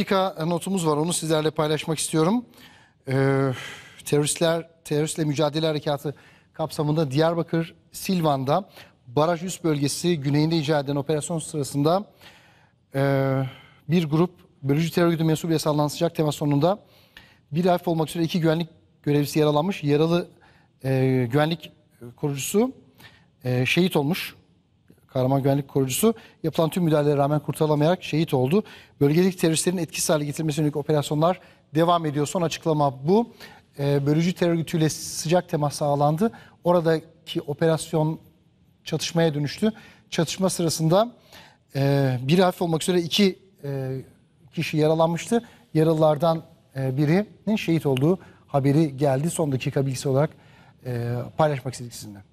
dakika notumuz var. Onu sizlerle paylaşmak istiyorum. Ee, teröristler, teröristle mücadele harekatı kapsamında Diyarbakır Silvan'da Baraj Üst Bölgesi güneyinde icra edilen operasyon sırasında e, bir grup bölücü terör örgütü mensubu sallanan sıcak temas sonunda bir hafif olmak üzere iki güvenlik görevlisi yaralanmış. Yaralı e, güvenlik korucusu e, şehit olmuş. Kahraman Güvenlik Korucusu yapılan tüm müdahalelere rağmen kurtarılamayarak şehit oldu. Bölgedeki teröristlerin etkisiz hale getirilmesine yönelik operasyonlar devam ediyor. Son açıklama bu. E, bölücü terör örgütüyle sıcak temas sağlandı. Oradaki operasyon çatışmaya dönüştü. Çatışma sırasında e, biri hafif olmak üzere iki e, kişi yaralanmıştı. Yaralılardan e, birinin şehit olduğu haberi geldi. Son dakika bilgisi olarak e, paylaşmak istedik sizinle.